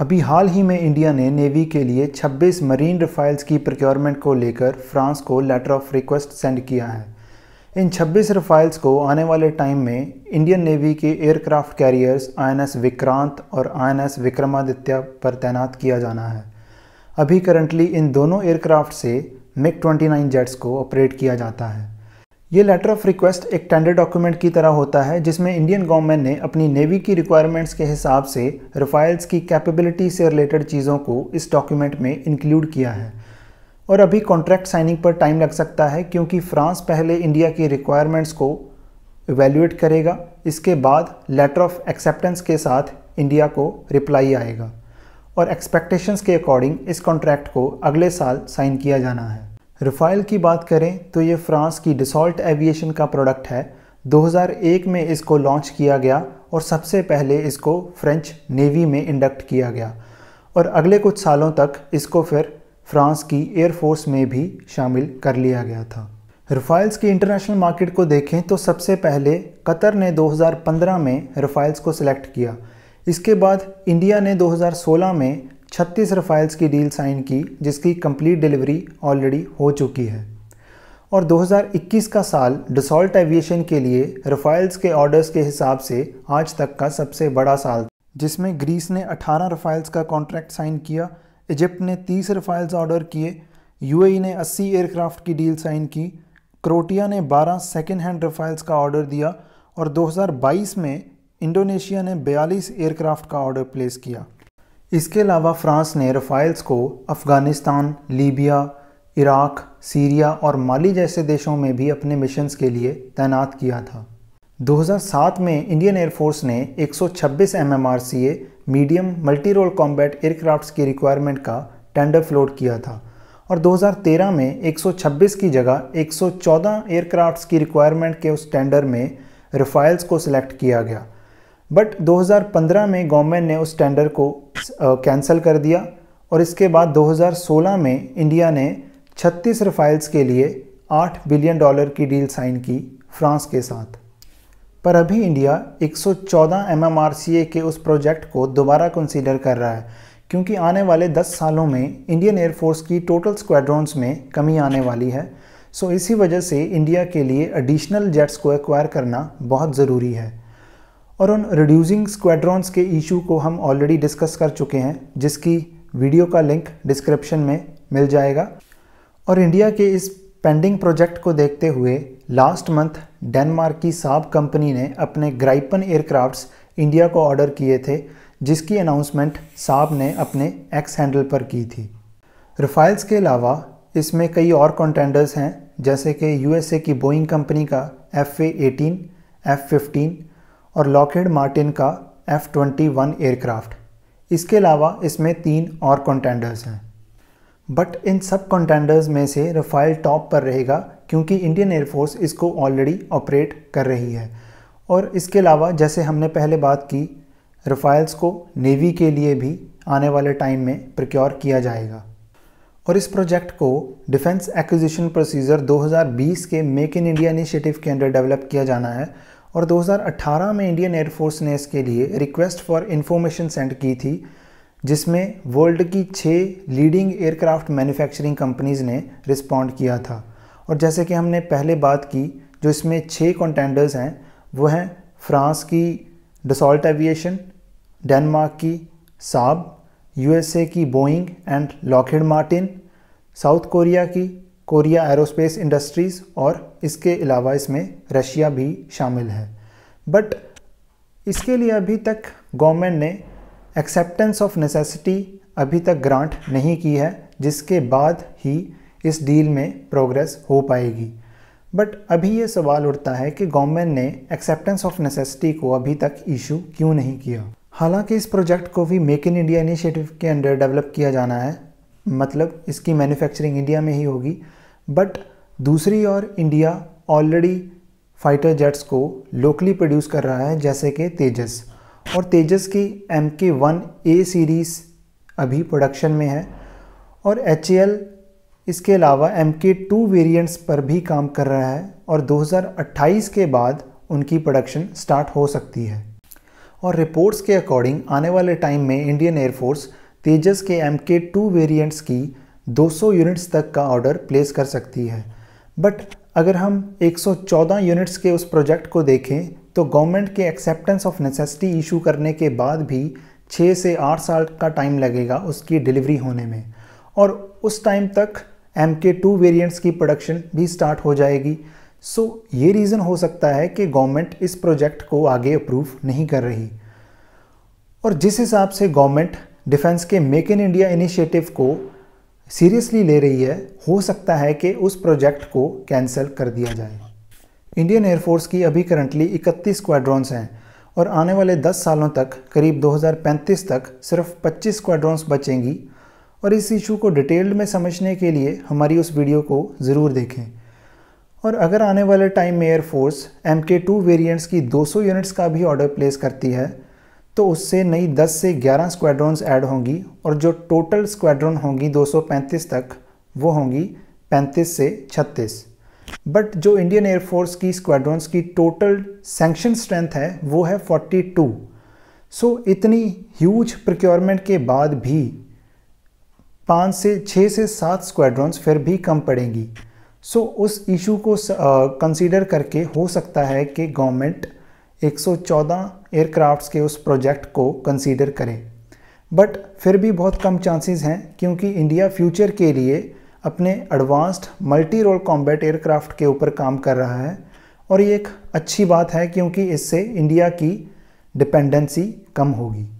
अभी हाल ही में इंडिया ने नेवी के लिए 26 मरीन रफाइल्स की प्रोक्योरमेंट को लेकर फ्रांस को लेटर ऑफ रिक्वेस्ट सेंड किया है इन 26 रफाइल्स को आने वाले टाइम में इंडियन नेवी के एयरक्राफ्ट कैरियर्स आईएनएस विक्रांत और आईएनएस विक्रमादित्य पर तैनात किया जाना है अभी करंटली इन दोनों एयरक्राफ्ट से मिग 29 जेट्स को ऑपरेट किया जाता है ये लेटर ऑफ रिक्वेस्ट एक टेंडर डॉक्यूमेंट की तरह होता है जिसमें इंडियन गवर्नमेंट ने अपनी नेवी की रिक्वायरमेंट्स के हिसाब से रफाइल्स की कैपेबिलिटी से रिलेटेड चीज़ों को इस डॉक्यूमेंट में इंक्लूड किया है और अभी कॉन्ट्रैक्ट साइनिंग पर टाइम लग सकता है क्योंकि फ्रांस पहले इंडिया की रिक्वायरमेंट्स को इवेल्यूएट करेगा इसके बाद लेटर ऑफ एक्सेप्टेंस के साथ इंडिया को रिप्लाई आएगा और एक्सपेक्टेशंस के अकॉर्डिंग इस कॉन्ट्रैक्ट को अगले साल साइन किया जाना है रिफाइल की बात करें तो ये फ्रांस की डिसॉल्ट एविएशन का प्रोडक्ट है 2001 में इसको लॉन्च किया गया और सबसे पहले इसको फ्रेंच नेवी में इंडक्ट किया गया और अगले कुछ सालों तक इसको फिर फ्रांस की एयरफोर्स में भी शामिल कर लिया गया था रिफाइल्स की इंटरनेशनल मार्केट को देखें तो सबसे पहले कतर ने 2015 में रिफाइल्स को सिलेक्ट किया इसके बाद इंडिया ने 2016 में छत्तीस रफ़ाइल्स की डील साइन की जिसकी कंप्लीट डिलीवरी ऑलरेडी हो चुकी है और 2021 का साल डिसॉल्ट एविएशन के लिए रफ़ाइल्स के ऑर्डर्स के हिसाब से आज तक का सबसे बड़ा साल जिसमें ग्रीस ने 18 रफ़ाइल्स का कॉन्ट्रैक्ट साइन किया इजिप्ट ने 30 रफ़ाइल्स ऑर्डर किए यूएई ने 80 एयरक्राफ्ट की डील साइन की क्रोटिया ने 12 सेकेंड हैंड रफ़ाइल्स का ऑर्डर दिया और 2022 में इंडोनेशिया ने 42 एयरक्राफ्ट का ऑर्डर प्लेस किया इसके अलावा फ्रांस ने रफ़ाइल्स को अफ़गानिस्तान लीबिया इराक सीरिया और माली जैसे देशों में भी अपने मिशंस के लिए तैनात किया था 2007 में इंडियन एयरफोर्स ने 126 MMRCA medium multi role combat aircrafts की रिक्वायरमेंट का टेंडर फ्लोट किया था और 2013 में 126 की जगह 114 एयरक्राफ्ट्स की रिक्वायरमेंट के उस टेंडर में रफ़ाइल्स को सिलेक्ट किया गया बट 2015 में गवर्नमेंट ने उस टेंडर को कैंसिल कर दिया और इसके बाद 2016 में इंडिया ने 36 रफाइल्स के लिए 8 बिलियन डॉलर की डील साइन की फ्रांस के साथ पर अभी इंडिया 114 सौ के उस प्रोजेक्ट को दोबारा कंसीडर कर रहा है क्योंकि आने वाले 10 सालों में इंडियन एयरफोर्स की टोटल स्क्वाड्रॉन्स में कमी आने वाली है सो इसी वजह से इंडिया के लिए एडिशनल जेट्स को एक्वायर करना बहुत ज़रूरी है और उन रिड्यूसिंग स्क्वाड्रॉन्स के इशू को हम ऑलरेडी डिस्कस कर चुके हैं जिसकी वीडियो का लिंक डिस्क्रिप्शन में मिल जाएगा और इंडिया के इस पेंडिंग प्रोजेक्ट को देखते हुए लास्ट मंथ डेनमार्क की साब कंपनी ने अपने ग्राइपन एयरक्राफ्ट्स इंडिया को ऑर्डर किए थे जिसकी अनाउंसमेंट साब ने अपने एक्स हैंडल पर की थी रफाइल्स के अलावा इसमें कई और कॉन्टेंडर्स हैं जैसे कि यूएसए की बोइंग कंपनी का F A eighteen F fifteen और लॉकेड मार्टिन का एफ़ ट्वेंटी वन एयरक्राफ्ट इसके अलावा इसमें तीन और कॉन्टेंडर्स हैं बट इन सब कॉन्टेंडर्स में से रफ़ाइल टॉप पर रहेगा क्योंकि इंडियन एयरफोर्स इसको ऑलरेडी ऑपरेट कर रही है और इसके अलावा जैसे हमने पहले बात की रफ़ाइल्स को नेवी के लिए भी आने वाले टाइम में प्रक्योर किया जाएगा और इस प्रोजेक्ट को डिफेंस एक्विजिशन प्रोसीजर 2020 के मेक इन इंडिया इनिशिएटिव के अंडर डेवलप किया जाना है और 2018 में इंडियन एयरफोर्स ने इसके लिए रिक्वेस्ट फॉर इंफॉर्मेशन सेंड की थी जिसमें वर्ल्ड की छः लीडिंग एयरक्राफ्ट मैन्युफैक्चरिंग कंपनीज ने रिस्पॉन्ड किया था और जैसे कि हमने पहले बात की जो इसमें छः कॉन्टेंडर्स हैं वो हैं फ्रांस की डसॉल्ट एविएशन डेनमार्क की साब यूएसए की Boeing and Lockheed Martin South Korea की कोरिया एरोस्पेस इंडस्ट्रीज़ और इसके अलावा इसमें रशिया भी शामिल है बट इसके लिए अभी तक गवर्नमेंट ने एक्सेप्टेंस ऑफ नेसेसिटी अभी तक ग्रांट नहीं की है जिसके बाद ही इस डील में प्रोग्रेस हो पाएगी बट अभी ये सवाल उठता है कि गवर्नमेंट ने एक्सेप्टेंस ऑफ नेसेसिटी को अभी तक इशू क्यों नहीं किया हालांकि इस प्रोजेक्ट को भी मेक इन इंडिया इनिशिएटिव के अंडर डेवलप किया जाना है मतलब इसकी मैन्युफैक्चरिंग इंडिया में ही होगी बट दूसरी ओर इंडिया ऑलरेडी फाइटर जेट्स को लोकली प्रोड्यूस कर रहा है जैसे कि तेजस और तेजस की M K one A series अभी प्रोडक्शन में है और एच इसके अलावा एम के टू वेरियंट्स पर भी काम कर रहा है और 2028 के बाद उनकी प्रोडक्शन स्टार्ट हो सकती है और रिपोर्ट्स के अकॉर्डिंग आने वाले टाइम में इंडियन एयरफोर्स तेजस के एम के टू वेरियंट्स की 200 यूनिट्स तक का ऑर्डर प्लेस कर सकती है बट अगर हम 114 यूनिट्स के उस प्रोजेक्ट को देखें तो गवर्नमेंट के एक्सेप्टेंस ऑफ नेसेसिटी इशू करने के बाद भी छः से आठ साल का टाइम लगेगा उसकी डिलीवरी होने में और उस टाइम तक एम के टू वेरियंट्स की प्रोडक्शन भी स्टार्ट हो जाएगी सो so, ये रीज़न हो सकता है कि गवर्नमेंट इस प्रोजेक्ट को आगे अप्रूव नहीं कर रही और जिस हिसाब से गवर्नमेंट डिफेंस के मेक इन इंडिया इनिशिएटिव को सीरियसली ले रही है हो सकता है कि उस प्रोजेक्ट को कैंसिल कर दिया जाए इंडियन एयरफोर्स की अभी करंटली 31 स्क्वाड्रॉन्स हैं और आने वाले 10 सालों तक करीब 2035 तक सिर्फ 25 स्क्वाड्रॉन्स बचेंगी और इस इशू को डिटेल्ड में समझने के लिए हमारी उस वीडियो को ज़रूर देखें और अगर आने वाले टाइम में air force M K two variants की 200 यूनिट्स का भी ऑर्डर प्लेस करती है तो उससे नई 10 से 11 स्क्वाड्रॉन्स ऐड होंगी और जो टोटल स्क्वाड्रॉन होंगी 235 तक वो होंगी 35 से 36 बट जो इंडियन एयरफोर्स की स्क्वाड्रॉन्स की टोटल सेंक्शन स्ट्रेंथ है वो है 42 सो so, इतनी ह्यूज प्रोक्योरमेंट के बाद भी पाँच से छः से सात स्क्वाड्रॉन्स फिर भी कम पड़ेंगी सो so, उस इशू को कंसीडर करके हो सकता है कि गवर्नमेंट 114 एयरक्राफ्ट्स के उस प्रोजेक्ट को कंसीडर करें बट फिर भी बहुत कम चांसेस हैं क्योंकि इंडिया फ्यूचर के लिए अपने advanced multi role combat aircraft के ऊपर काम कर रहा है और ये एक अच्छी बात है क्योंकि इससे इंडिया की डिपेंडेंसी कम होगी